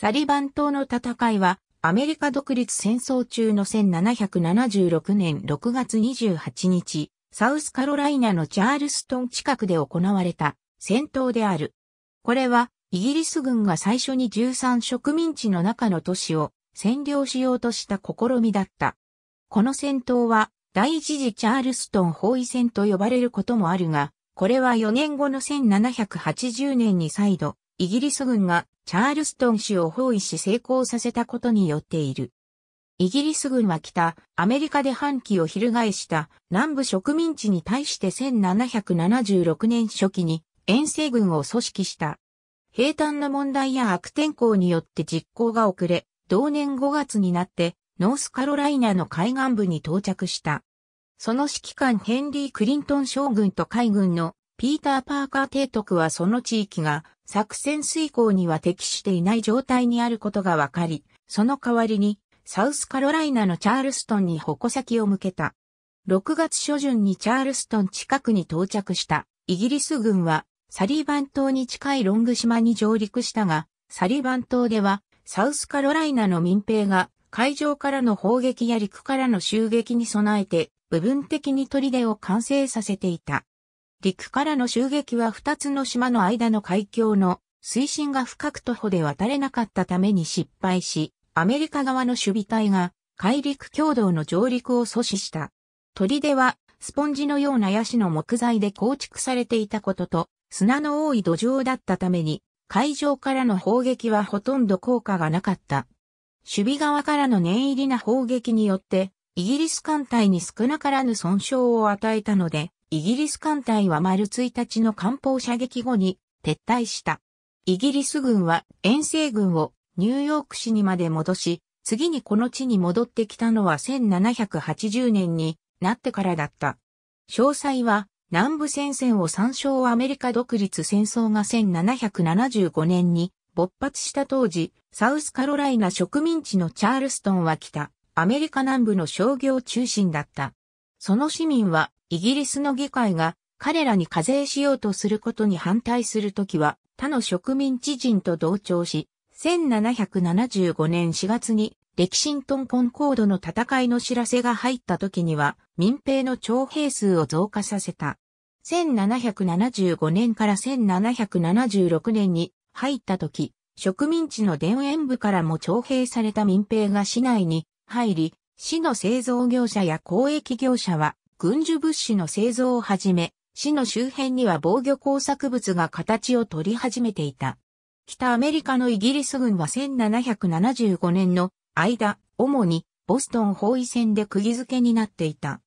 サリバン島の戦いは、アメリカ独立戦争中の1776年6月28日、サウスカロライナのチャールストン近くで行われた戦闘である。これは、イギリス軍が最初に13植民地の中の都市を占領しようとした試みだった。この戦闘は、第一次チャールストン包囲戦と呼ばれることもあるが、これは4年後の1780年に再度、イギリス軍がチャールストン氏を包囲し成功させたことによっている。イギリス軍は北、アメリカで反旗を翻した南部植民地に対して1776年初期に遠征軍を組織した。平坦の問題や悪天候によって実行が遅れ、同年5月になってノースカロライナの海岸部に到着した。その指揮官ヘンリー・クリントン将軍と海軍のピーター・パーカー提督はその地域が作戦遂行には適していない状態にあることが分かり、その代わりにサウスカロライナのチャールストンに矛先を向けた。6月初旬にチャールストン近くに到着したイギリス軍はサリバン島に近いロング島に上陸したが、サリバン島ではサウスカロライナの民兵が海上からの砲撃や陸からの襲撃に備えて部分的に砦を完成させていた。陸からの襲撃は二つの島の間の海峡の水深が深く徒歩で渡れなかったために失敗し、アメリカ側の守備隊が海陸共同の上陸を阻止した。砦はスポンジのようなヤシの木材で構築されていたことと、砂の多い土壌だったために、海上からの砲撃はほとんど効果がなかった。守備側からの念入りな砲撃によって、イギリス艦隊に少なからぬ損傷を与えたので、イギリス艦隊は丸1日の艦砲射撃後に撤退した。イギリス軍は遠征軍をニューヨーク市にまで戻し、次にこの地に戻ってきたのは1780年になってからだった。詳細は南部戦線を参照アメリカ独立戦争が1775年に勃発した当時、サウスカロライナ植民地のチャールストンは北、アメリカ南部の商業中心だった。その市民はイギリスの議会が彼らに課税しようとすることに反対するときは他の植民地人と同調し、1775年4月に歴史ントンコンコードの戦いの知らせが入ったときには民兵の徴兵数を増加させた。1775年から1776年に入ったとき、植民地の田園部からも徴兵された民兵が市内に入り、市の製造業者や公益業者は軍需物資の製造をはじめ、市の周辺には防御工作物が形を取り始めていた。北アメリカのイギリス軍は1775年の間、主にボストン包囲戦で釘付けになっていた。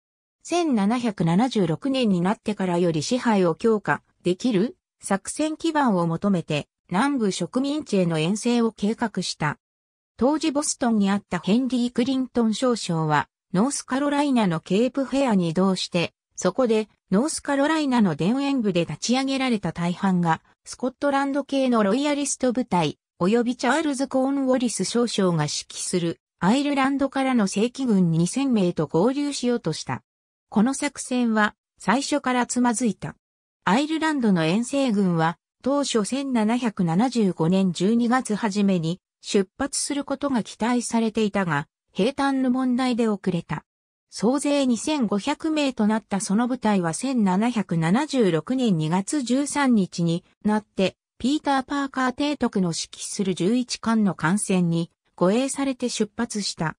1776年になってからより支配を強化できる作戦基盤を求めて南部植民地への遠征を計画した。当時ボストンにあったヘンリー・クリントン少将はノースカロライナのケープフェアに移動して、そこでノースカロライナの田園部で立ち上げられた大半が、スコットランド系のロイヤリスト部隊、及びチャールズ・コーン・ウォリス少将が指揮するアイルランドからの正規軍2000名と合流しようとした。この作戦は最初からつまずいた。アイルランドの遠征軍は当初1775年12月初めに出発することが期待されていたが、平坦の問題で遅れた。総勢2500名となったその部隊は1776年2月13日になって、ピーター・パーカー提督の指揮する11艦の艦船に護衛されて出発した。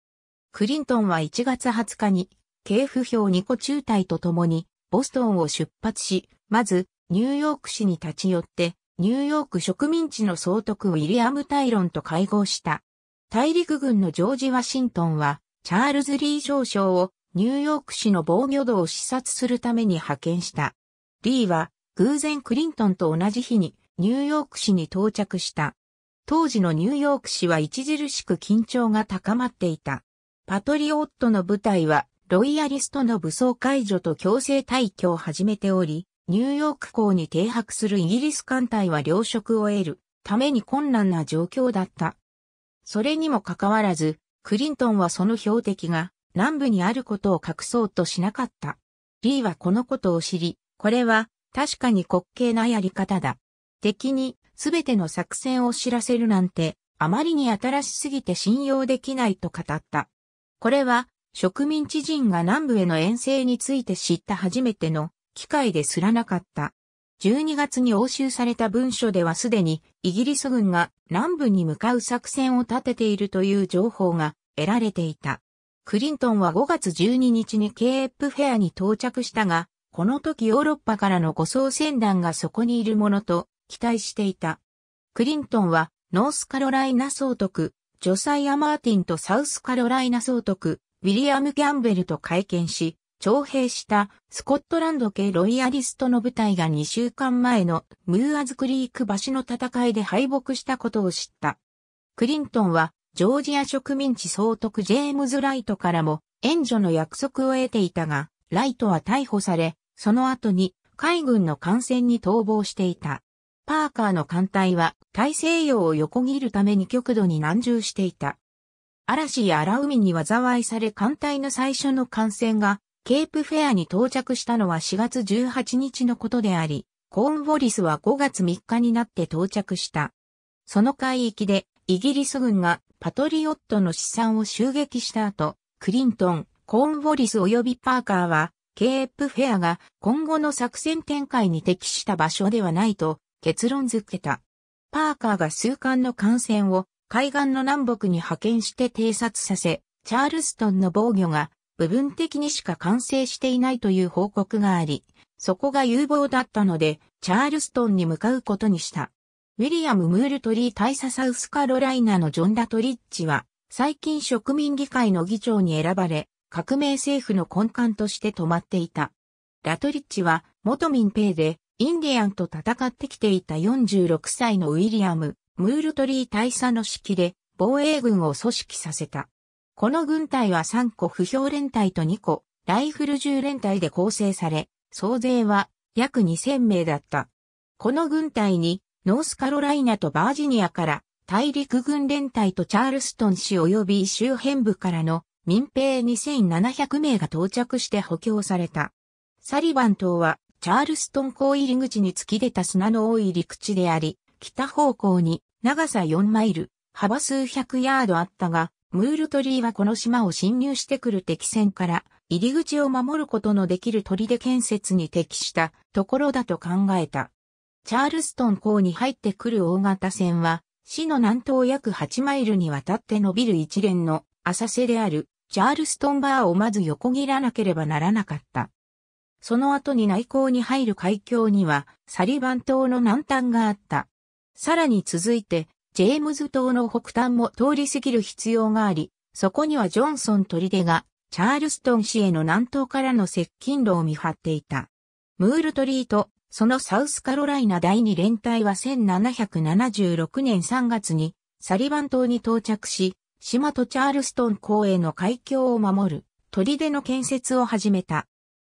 クリントンは1月20日に、警府表2個中隊と共に、ボストンを出発し、まず、ニューヨーク市に立ち寄って、ニューヨーク植民地の総督ウィリアム・タイロンと会合した。大陸軍のジョージ・ワシントンは、チャールズ・リー少将をニューヨーク市の防御道を視察するために派遣した。リーは、偶然クリントンと同じ日にニューヨーク市に到着した。当時のニューヨーク市は著しく緊張が高まっていた。パトリオットの部隊はロイヤリストの武装解除と強制退去を始めており、ニューヨーク港に停泊するイギリス艦隊は糧食を得るために困難な状況だった。それにもかかわらず、クリントンはその標的が南部にあることを隠そうとしなかった。リーはこのことを知り、これは確かに滑稽なやり方だ。敵に全ての作戦を知らせるなんて、あまりに新しすぎて信用できないと語った。これは植民地人が南部への遠征について知った初めての機会ですらなかった。12月に押収された文書ではすでにイギリス軍が南部に向かう作戦を立てているという情報が得られていた。クリントンは5月12日にケープフェアに到着したが、この時ヨーロッパからの護送船団がそこにいるものと期待していた。クリントンはノースカロライナ総督、ジョサイア・マーティンとサウスカロライナ総督、ウィリアム・ギャンベルと会見し、徴兵したスコットランド系ロイヤリストの部隊が2週間前のムーアズクリーク橋の戦いで敗北したことを知った。クリントンはジョージア植民地総督ジェームズ・ライトからも援助の約束を得ていたが、ライトは逮捕され、その後に海軍の艦船に逃亡していた。パーカーの艦隊は大西洋を横切るために極度に難重していた。嵐や荒海に災いされ艦隊の最初の艦船がケープフェアに到着したのは4月18日のことであり、コーンウォリスは5月3日になって到着した。その海域でイギリス軍がパトリオットの資産を襲撃した後、クリントン、コーンウォリス及びパーカーは、ケープフェアが今後の作戦展開に適した場所ではないと結論づけた。パーカーが数艦の艦船を海岸の南北に派遣して偵察させ、チャールストンの防御が部分的にしか完成していないという報告があり、そこが有望だったので、チャールストンに向かうことにした。ウィリアム・ムールトリー大佐サウスカロライナのジョン・ラトリッチは、最近植民議会の議長に選ばれ、革命政府の根幹として止まっていた。ラトリッチは、元民兵で、インディアンと戦ってきていた46歳のウィリアム・ムールトリー大佐の指揮で、防衛軍を組織させた。この軍隊は3個不評連隊と2個、ライフル銃連隊で構成され、総勢は約2000名だった。この軍隊に、ノースカロライナとバージニアから、大陸軍連隊とチャールストン市及び周辺部からの民兵2700名が到着して補強された。サリバン島は、チャールストン港入り口に突き出た砂の多い陸地であり、北方向に長さ4マイル、幅数百ヤードあったが、ムール鳥居はこの島を侵入してくる敵船から入り口を守ることのできる砦建設に適したところだと考えた。チャールストン港に入ってくる大型船は、市の南東約8マイルにわたって伸びる一連の浅瀬であるチャールストンバーをまず横切らなければならなかった。その後に内港に入る海峡にはサリバン島の南端があった。さらに続いてジェームズ島の北端も通り過ぎる必要があり、そこにはジョンソン砦が、チャールストン市への南東からの接近路を見張っていた。ムールトリーと、そのサウスカロライナ第二連隊は1776年3月に、サリバン島に到着し、島とチャールストン港への海峡を守る、砦の建設を始めた。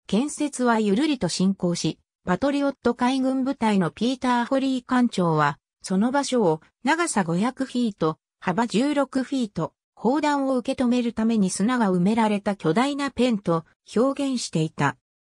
建設はゆるりと進行し、パトリオット海軍部隊のピーター・ホリー艦長は、その場所を長さ500フィート、幅16フィート、砲弾を受け止めるために砂が埋められた巨大なペンと表現していた。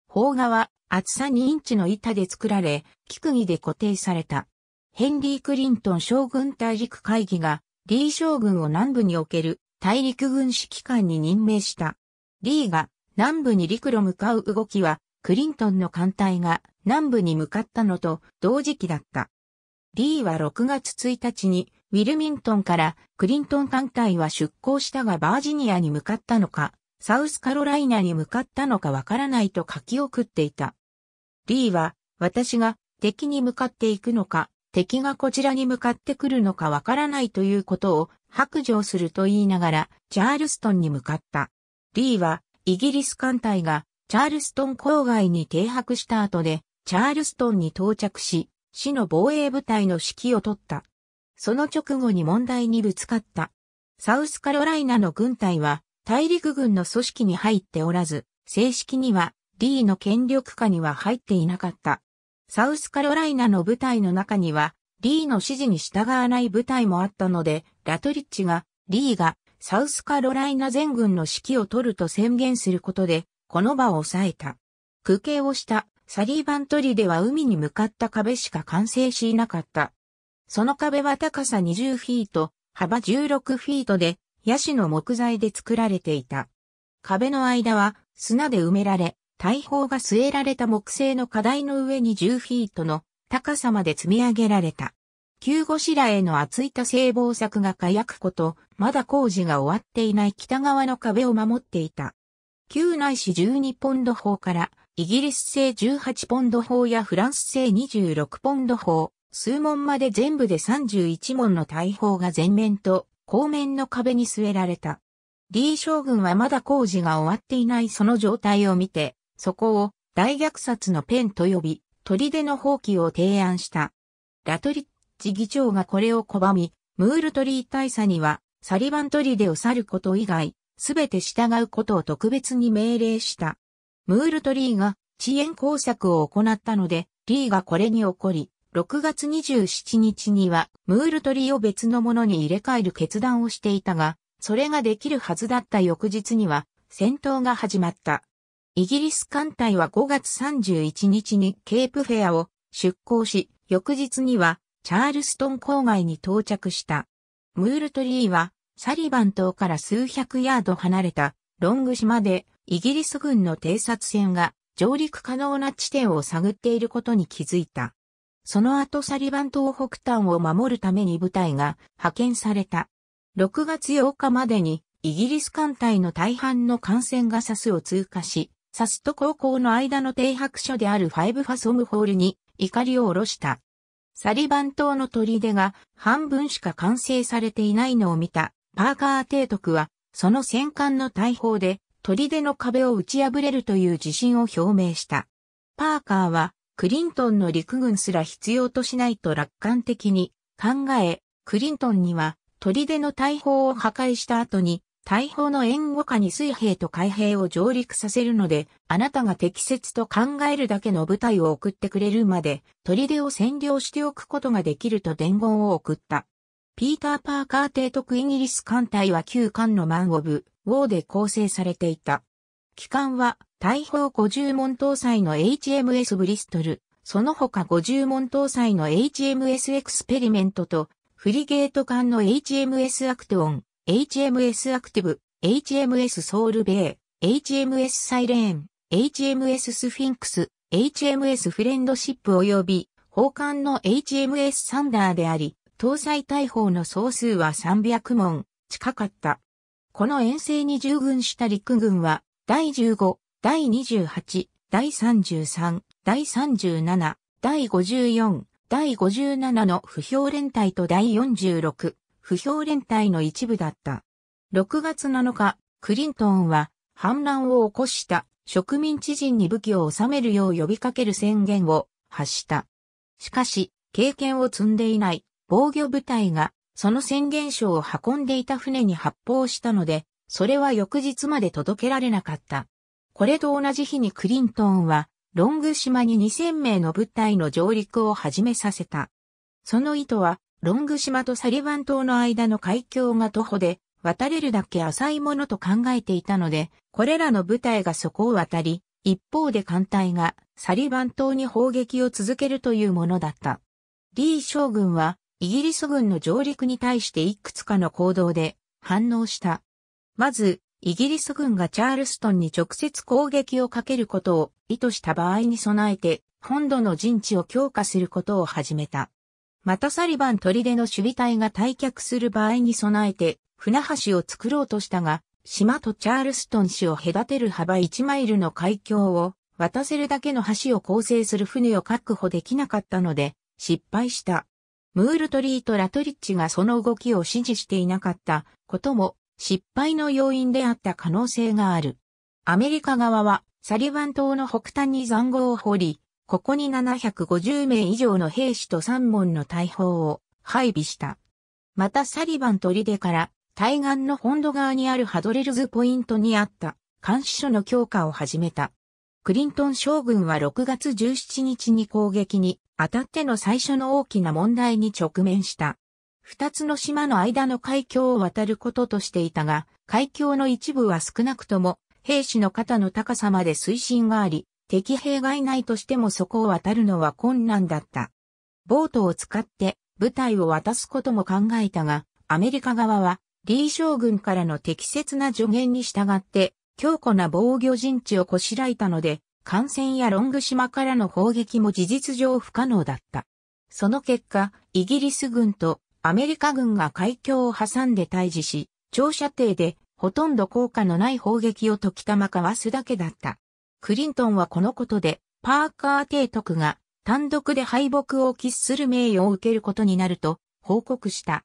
砲画は厚さ2インチの板で作られ、木釘で固定された。ヘンリー・クリントン将軍大陸会議が、リー将軍を南部における大陸軍指揮官に任命した。リーが南部に陸路向かう動きは、クリントンの艦隊が南部に向かったのと同時期だった。リーは6月1日にウィルミントンからクリントン艦隊は出港したがバージニアに向かったのか、サウスカロライナに向かったのかわからないと書き送っていた。リーは、私が敵に向かっていくのか、敵がこちらに向かってくるのかわからないということを白状すると言いながら、チャールストンに向かった。リーは、イギリス艦隊がチャールストン郊外に停泊した後で、チャールストンに到着し、市の防衛部隊の指揮を取った。その直後に問題にぶつかった。サウスカロライナの軍隊は大陸軍の組織に入っておらず、正式にはリーの権力下には入っていなかった。サウスカロライナの部隊の中には、リーの指示に従わない部隊もあったので、ラトリッチが、リーがサウスカロライナ全軍の指揮を取ると宣言することで、この場を抑えた。空警をしたサリーバントリでは海に向かった壁しか完成しなかった。その壁は高さ20フィート、幅16フィートで、ヤシの木材で作られていた。壁の間は砂で埋められ、大砲が据えられた木製の課題の上に10フィートの高さまで積み上げられた。旧し白への厚いた性防作が火薬庫と、まだ工事が終わっていない北側の壁を守っていた。旧内市12ポンド砲からイギリス製18ポンド砲やフランス製26ポンド砲、数門まで全部で31門の大砲が前面と後面の壁に据えられた。リー将軍はまだ工事が終わっていないその状態を見て、そこを大虐殺のペンと呼び、砦の放棄を提案した。ラトリッチ議長がこれを拒み、ムールトリー大佐には、サリバン砦を去ること以外、すべて従うことを特別に命令した。ムールとリーが遅延工作を行ったので、リーがこれに起こり、6月27日には、ムールとリーを別のものに入れ替える決断をしていたが、それができるはずだった翌日には、戦闘が始まった。イギリス艦隊は5月31日にケープフェアを出港し、翌日にはチャールストン郊外に到着した。ムールトリーはサリバン島から数百ヤード離れたロング島でイギリス軍の偵察船が上陸可能な地点を探っていることに気づいた。その後サリバン島北端を守るために部隊が派遣された。6月8日までにイギリス艦隊の大半の艦船がサスを通過し、サスと高校の間の停泊所であるファイブファソムホールに怒りを下ろした。サリバン島の砦が半分しか完成されていないのを見たパーカー提督はその戦艦の大砲で砦の壁を打ち破れるという自信を表明した。パーカーは、クリントンの陸軍すら必要としないと楽観的に考え、クリントンには、砦の大砲を破壊した後に、大砲の援護下に水兵と海兵を上陸させるので、あなたが適切と考えるだけの部隊を送ってくれるまで、砦を占領しておくことができると伝言を送った。ピーター・パーカー提督イギリス艦隊は旧艦のマン・オブ・ウォーで構成されていた。機関は、大砲50門搭載の HMS ブリストル、その他50門搭載の HMS エクスペリメントと、フリゲート艦の HMS アクテオン、HMS アクティブ、HMS ソウルベイ、HMS サイレーン、HMS スフィンクス、HMS フレンドシップ及び、砲艦の HMS サンダーであり、搭載大砲の総数は300門、近かった。この遠征に従軍した陸軍は、第15、第28、第33、第37、第54、第57の不評連隊と第46、不評連隊の一部だった。6月7日、クリントンは反乱を起こした植民地人に武器を収めるよう呼びかける宣言を発した。しかし、経験を積んでいない防御部隊がその宣言書を運んでいた船に発砲したので、それは翌日まで届けられなかった。これと同じ日にクリントンは、ロング島に2000名の部隊の上陸を始めさせた。その意図は、ロング島とサリバン島の間の海峡が徒歩で、渡れるだけ浅いものと考えていたので、これらの部隊がそこを渡り、一方で艦隊がサリバン島に砲撃を続けるというものだった。リー将軍はイギリス軍の上陸に対していくつかの行動で反応した。まず、イギリス軍がチャールストンに直接攻撃をかけることを意図した場合に備えて、本土の陣地を強化することを始めた。またサリバン砦の守備隊が退却する場合に備えて、船橋を作ろうとしたが、島とチャールストン市を隔てる幅1マイルの海峡を渡せるだけの橋を構成する船を確保できなかったので、失敗した。ムールトリーとラトリッチがその動きを支持していなかったことも失敗の要因であった可能性がある。アメリカ側はサリバン島の北端に残壕を掘り、ここに750名以上の兵士と3門の大砲を配備した。またサリバン砦から対岸の本土側にあるハドレルズポイントにあった監視所の強化を始めた。クリントン将軍は6月17日に攻撃に当たっての最初の大きな問題に直面した。二つの島の間の海峡を渡ることとしていたが、海峡の一部は少なくとも兵士の肩の高さまで水深があり、敵兵がいないとしてもそこを渡るのは困難だった。ボートを使って部隊を渡すことも考えたが、アメリカ側はリー将軍からの適切な助言に従って強固な防御陣地をこしらえたので、艦船やロング島からの砲撃も事実上不可能だった。その結果、イギリス軍とアメリカ軍が海峡を挟んで対峙し、長射程でほとんど効果のない砲撃を時たまかわすだけだった。クリントンはこのことで、パーカー提督が単独で敗北を喫する名誉を受けることになると報告した。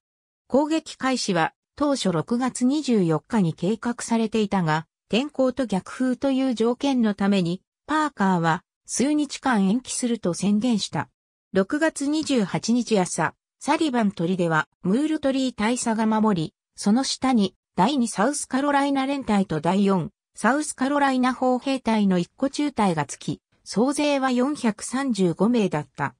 攻撃開始は当初6月24日に計画されていたが、天候と逆風という条件のためにパーカーは数日間延期すると宣言した。6月28日朝、サリバン鳥ではムールトリー大佐が守り、その下に第2サウスカロライナ連隊と第4サウスカロライナ砲兵隊の1個中隊がつき、総勢は435名だった。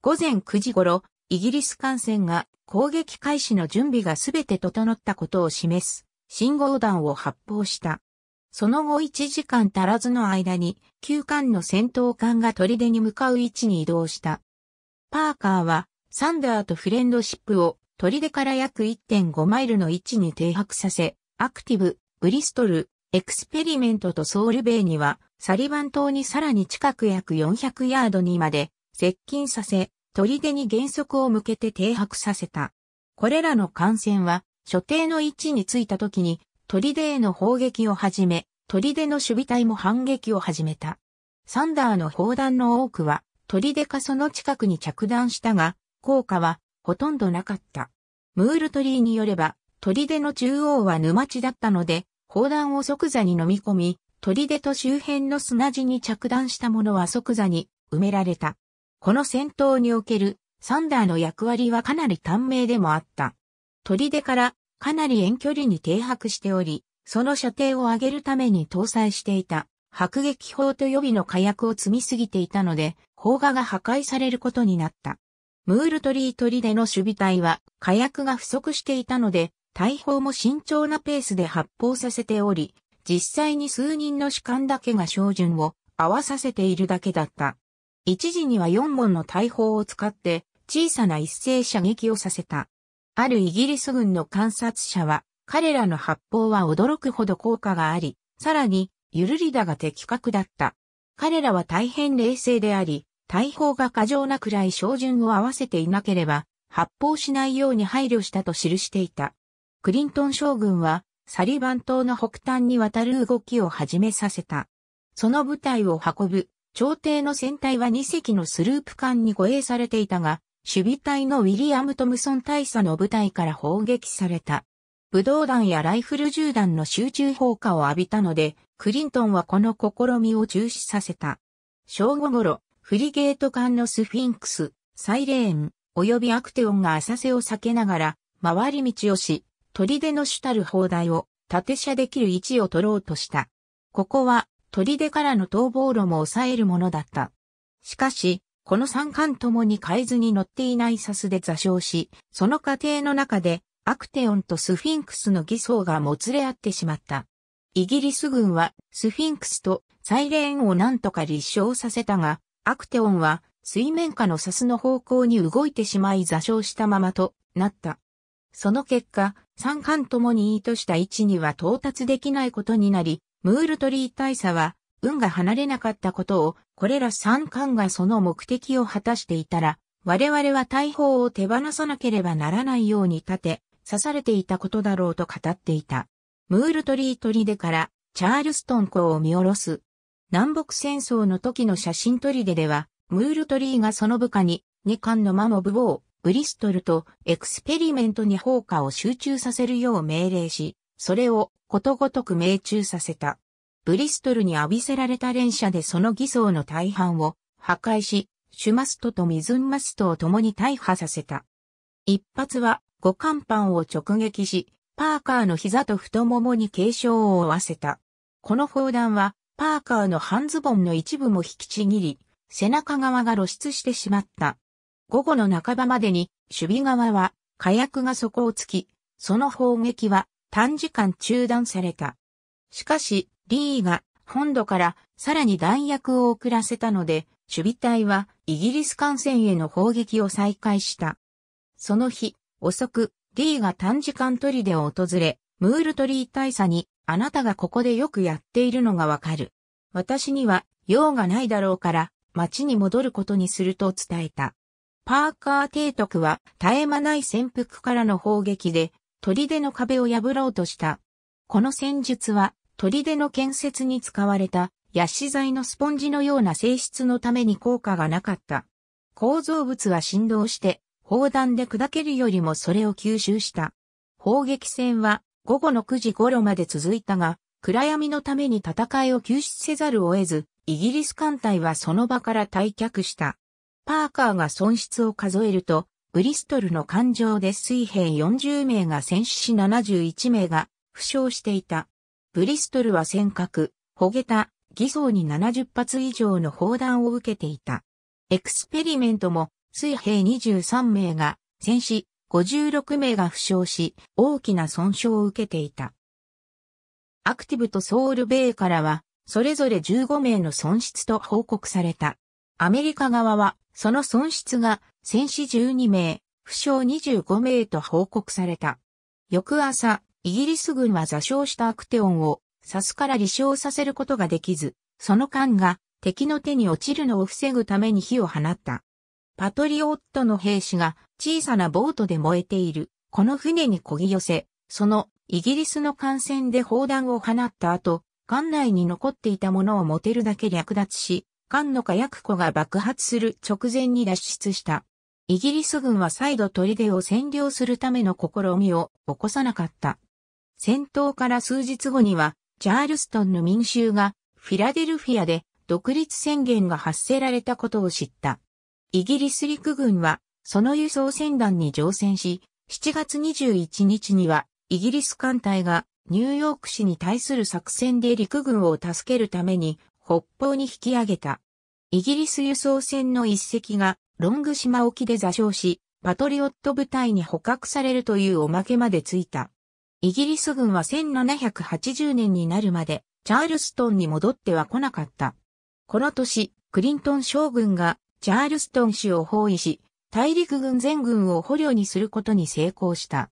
午前9時頃、イギリス艦船が攻撃開始の準備がすべて整ったことを示す信号弾を発砲した。その後1時間足らずの間に、旧艦の戦闘艦が砦に向かう位置に移動した。パーカーは、サンダーとフレンドシップを、砦から約1.5マイルの位置に停泊させ、アクティブ、ブリストル、エクスペリメントとソウルベイには、サリバン島にさらに近く約400ヤードにまで接近させ、砦に原則を向けて停泊させた。これらの艦船は、所定の位置に着いた時に砦への砲撃をはじめ、砦の守備隊も反撃を始めた。サンダーの砲弾の多くは、砦かその近くに着弾したが、効果はほとんどなかった。ムールトリーによれば、砦の中央は沼地だったので、砲弾を即座に飲み込み、砦と周辺の砂地に着弾したものは即座に埋められた。この戦闘におけるサンダーの役割はかなり短命でもあった。砦からかなり遠距離に停泊しており、その射程を上げるために搭載していた、迫撃砲と予備の火薬を積みすぎていたので、砲画が破壊されることになった。ムールトリートリでの守備隊は火薬が不足していたので、大砲も慎重なペースで発砲させており、実際に数人の士官だけが照準を合わさせているだけだった。一時には4門の大砲を使って小さな一斉射撃をさせた。あるイギリス軍の観察者は、彼らの発砲は驚くほど効果があり、さらに、ゆるりだが的確だった。彼らは大変冷静であり、大砲が過剰なくらい照準を合わせていなければ、発砲しないように配慮したと記していた。クリントン将軍は、サリバン島の北端に渡る動きを始めさせた。その部隊を運ぶ、朝廷の船体は2隻のスループ艦に護衛されていたが、守備隊のウィリアム・トムソン大佐の部隊から砲撃された。武道弾やライフル銃弾の集中砲火を浴びたので、クリントンはこの試みを中止させた。正午頃、フリゲート艦のスフィンクス、サイレーン、及びアクテオンが浅瀬を避けながら、回り道をし、砦の主たる砲台を、縦射できる位置を取ろうとした。ここは、砦からの逃亡路も抑えるものだった。しかし、この三冠ともにえずに乗っていないサスで座礁し、その過程の中でアクテオンとスフィンクスの偽装がもつれ合ってしまった。イギリス軍はスフィンクスとサイレーンを何とか立証させたが、アクテオンは水面下のサスの方向に動いてしまい座礁したままとなった。その結果、三冠ともに意図した位置には到達できないことになり、ムールトリー大佐は、運が離れなかったことをこれら三巻がその目的を果たしていたら、我々は大砲を手放さなければならないように立て、刺されていたことだろうと語っていた。ムールトリートリデからチャールストン港を見下ろす。南北戦争の時の写真トリデでは、ムールトリーがその部下に、二巻のマモブボー、ブリストルとエクスペリメントに砲火を集中させるよう命令し、それをことごとく命中させた。ブリストルに浴びせられた連射でその偽装の大半を破壊し、シュマストとミズンマストを共に大破させた。一発は五冠板を直撃し、パーカーの膝と太ももに軽傷を負わせた。この砲弾は、パーカーの半ズボンの一部も引きちぎり、背中側が露出してしまった。午後の半ばまでに、守備側は、火薬が底をつき、その砲撃は短時間中断された。しかし、リーが本土からさらに弾薬を遅らせたので、守備隊はイギリス艦船への砲撃を再開した。その日、遅く、リーが短時間砦を訪れ、ムールトリー大佐に、あなたがここでよくやっているのがわかる。私には用がないだろうから、町に戻ることにすると伝えた。パーカー提督は絶え間ない潜伏からの砲撃で、砦の壁を破ろうとした。この戦術は砦の建設に使われた、ヤシ材のスポンジのような性質のために効果がなかった。構造物は振動して、砲弾で砕けるよりもそれを吸収した。砲撃戦は午後の9時頃まで続いたが、暗闇のために戦いを休止せざるを得ず、イギリス艦隊はその場から退却した。パーカーが損失を数えると、ブリストルの艦上で水兵40名が戦死し71名が負傷していた。ブリストルは尖閣、ホげた、偽装に70発以上の砲弾を受けていた。エクスペリメントも、水兵23名が戦死、56名が負傷し、大きな損傷を受けていた。アクティブとソウルベイからは、それぞれ15名の損失と報告された。アメリカ側は、その損失が戦死12名、負傷25名と報告された。翌朝、イギリス軍は座礁したアクテオンをサスから離礁させることができず、その艦が敵の手に落ちるのを防ぐために火を放った。パトリオットの兵士が小さなボートで燃えている、この船にこぎ寄せ、そのイギリスの艦船で砲弾を放った後、艦内に残っていたものを持てるだけ略奪し、艦の火薬庫が爆発する直前に脱出した。イギリス軍は再度砦を占領するための試みを起こさなかった。戦闘から数日後には、チャールストンの民衆が、フィラデルフィアで独立宣言が発せられたことを知った。イギリス陸軍は、その輸送船団に乗船し、7月21日には、イギリス艦隊がニューヨーク市に対する作戦で陸軍を助けるために北方に引き上げた。イギリス輸送船の一隻がロング島沖で座礁し、パトリオット部隊に捕獲されるというおまけまでついた。イギリス軍は1780年になるまでチャールストンに戻っては来なかった。この年、クリントン将軍がチャールストン市を包囲し、大陸軍全軍を捕虜にすることに成功した。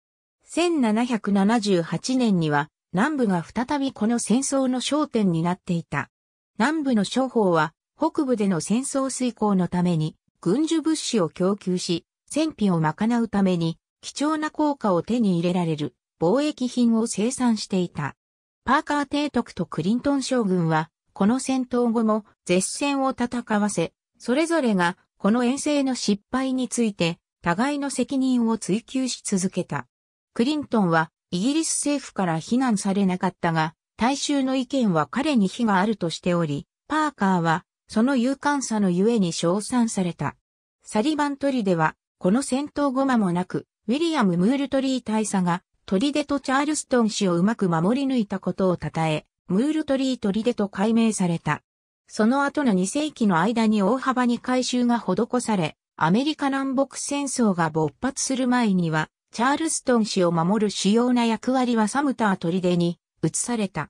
1778年には南部が再びこの戦争の焦点になっていた。南部の商法は北部での戦争遂行のために軍需物資を供給し、戦費を賄うために貴重な効果を手に入れられる貿易品を生産していた。パーカー提督とクリントン将軍は、この戦闘後も絶戦を戦わせ、それぞれがこの遠征の失敗について、互いの責任を追求し続けた。クリントンは、イギリス政府から非難されなかったが、大衆の意見は彼に非があるとしており、パーカーは、その勇敢さのゆえに称賛された。サリバントリでは、この戦闘後間もなく、ウィリアム・ムールトリー大佐が、トリデとチャールストン氏をうまく守り抜いたことを称え、ムールトリートリデと改名された。その後の2世紀の間に大幅に改修が施され、アメリカ南北戦争が勃発する前には、チャールストン氏を守る主要な役割はサムター砦に移された。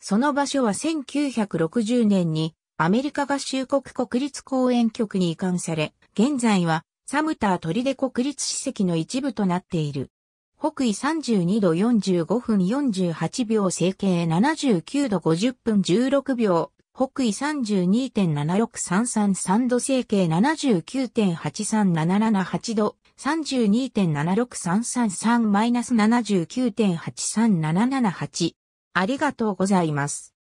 その場所は1960年にアメリカ合衆国国立公園局に移管され、現在はサムター砦国立史跡の一部となっている。北緯32度45分48秒、整形79度50分16秒、北緯32.76333度整形79.83778度、32.76333-79.83778。ありがとうございます。